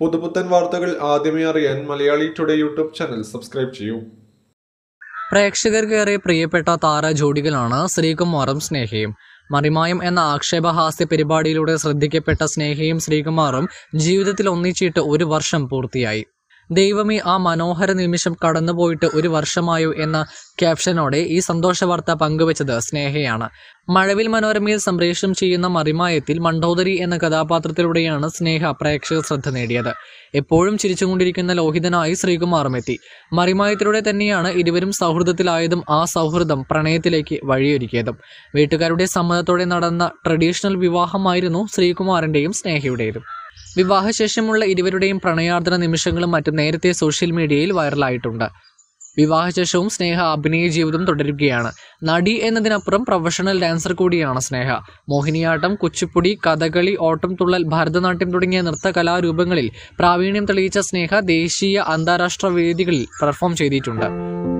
പുതുപുത്തൻ വാർത്തകൾ ആദ്യമേ അറിയാൻ Malayali today YouTube channel subscribe ചെയ്യൂ പ്രേക്ഷകർക്കേറെ പ്രിയപ്പെട്ട താര ജോഡികളാണ് ശ്രീകുമാറും സ്നേഹയും മറിമായം എന്ന ആക്ഷേപഹാസ്യ പരിപാടിയിലൂടെ ശ്രദ്ധിക്കപ്പെട്ട സ്നേഹയും ശ്രീകുമാറും ജീവിതത്തിൽ ഒന്നിച്ചിട്ട് ഒരു വർഷം പൂർത്തിയായി ദൈവമേ ആ മനോഹര നിമിഷം കടന്നുപോയിട്ട് ഒരു വർഷമായോ എന്ന ക്യാപ്ഷനോടെ ഈ സന്തോഷ വാർത്ത പങ്കുവച്ചത് സ്നേഹയാണ് മഴവിൽ മനോരമയിൽ സംപ്രേഷണം ചെയ്യുന്ന മറിമായത്തിൽ മണ്ടോദരി എന്ന കഥാപാത്രത്തിലൂടെയാണ് സ്നേഹ പ്രേക്ഷക ശ്രദ്ധ നേടിയത് എപ്പോഴും ചിരിച്ചുകൊണ്ടിരിക്കുന്ന ലോഹിതനായി ശ്രീകുമാറും എത്തി മറിമായത്തിലൂടെ തന്നെയാണ് ഇരുവരും സൗഹൃദത്തിലായതും ആ സൗഹൃദം പ്രണയത്തിലേക്ക് വഴിയൊരുക്കിയതും വീട്ടുകാരുടെ സമ്മതത്തോടെ നടന്ന ട്രഡീഷണൽ വിവാഹമായിരുന്നു ശ്രീകുമാറിന്റെയും സ്നേഹയുടേതും വിവാഹശേഷമുള്ള ഇരുവരുടെയും പ്രണയാർദ്ര നിമിഷങ്ങളും മറ്റും നേരത്തെ സോഷ്യൽ മീഡിയയിൽ വൈറലായിട്ടുണ്ട് വിവാഹശേഷവും സ്നേഹ അഭിനയ ജീവിതം തുടരുകയാണ് നടി എന്നതിനപ്പുറം പ്രൊഫഷണൽ ഡാൻസർ കൂടിയാണ് സ്നേഹ മോഹിനിയാട്ടം കുച്ചിപ്പുടി കഥകളി ഓട്ടം തുള്ളൽ ഭരതനാട്യം തുടങ്ങിയ നൃത്ത കലാരൂപങ്ങളിൽ പ്രാവീണ്യം തെളിയിച്ച സ്നേഹ ദേശീയ അന്താരാഷ്ട്ര വേദികളിൽ പെർഫോം ചെയ്തിട്ടുണ്ട്